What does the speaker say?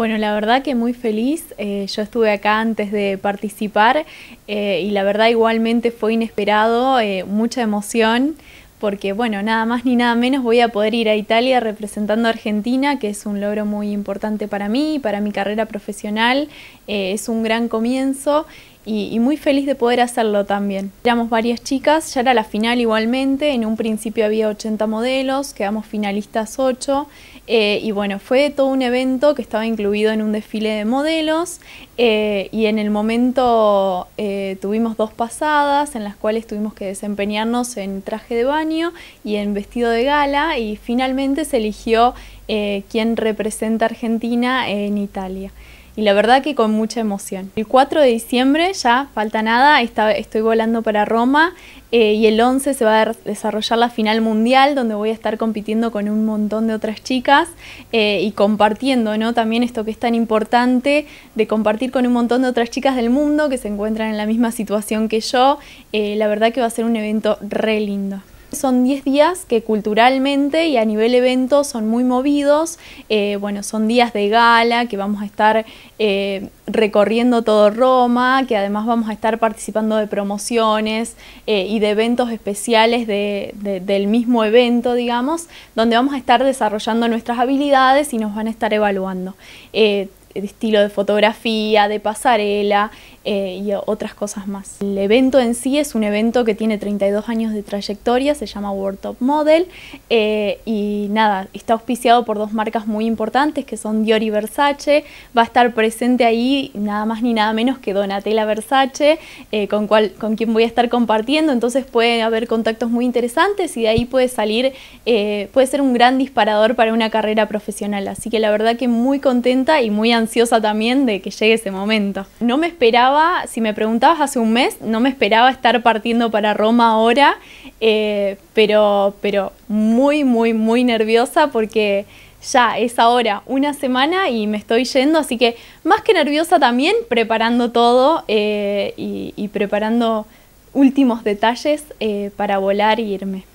Bueno, la verdad que muy feliz. Eh, yo estuve acá antes de participar eh, y la verdad igualmente fue inesperado, eh, mucha emoción, porque bueno, nada más ni nada menos voy a poder ir a Italia representando a Argentina, que es un logro muy importante para mí, para mi carrera profesional, es un gran comienzo y, muy feliz de poder hacerlo también. Éramos varias chicas, ya era la final igualmente, en un principio había 80 modelos, quedamos finalistas 8 eh, y bueno, fue todo un evento que estaba incluido en un desfile de modelos eh, y en el momento eh, tuvimos dos pasadas en las cuales tuvimos que desempeñarnos en traje de baño y en vestido de gala y finalmente se eligió quien representa a Argentina en Italia y la verdad que con mucha emoción. El 4 de diciembre ya falta nada, estoy volando para Roma eh, y el 11 se va a desarrollar la final mundial donde voy a estar compitiendo con un montón de otras chicas eh, y compartiendo ¿no? también esto que es tan importante de compartir con un montón de otras chicas del mundo que se encuentran en la misma situación que yo. Eh, la verdad que va a ser un evento re lindo. Son 10 días que culturalmente y a nivel evento son muy movidos. Eh, bueno, son días de gala que vamos a estar eh, recorriendo todo Roma, que además vamos a estar participando de promociones eh, y de eventos especiales del mismo evento, digamos, donde vamos a estar desarrollando nuestras habilidades y nos van a estar evaluando. estilo de fotografía, de pasarela, eh, y otras cosas más. El evento en sí es un evento que tiene 32 años de trayectoria, se llama World Top Model eh, y nada, está auspiciado por dos marcas muy importantes que son Dior y Versace. Va a estar presente ahí nada más ni nada menos que Donatella Versace, eh, con, cual, con quien voy a estar compartiendo, entonces puede haber contactos muy interesantes y de ahí puede salir, puede ser un gran disparador para una carrera profesional. Así que la verdad que muy contenta y muy ansiosa también de que llegue ese momento. No me esperaba si me preguntabas hace un mes, no me esperaba estar partiendo para Roma ahora, eh, pero, pero muy, muy, muy nerviosa porque ya es ahora una semana y me estoy yendo, así que más que nerviosa también preparando todo eh, y, preparando últimos detalles eh, para volar e irme.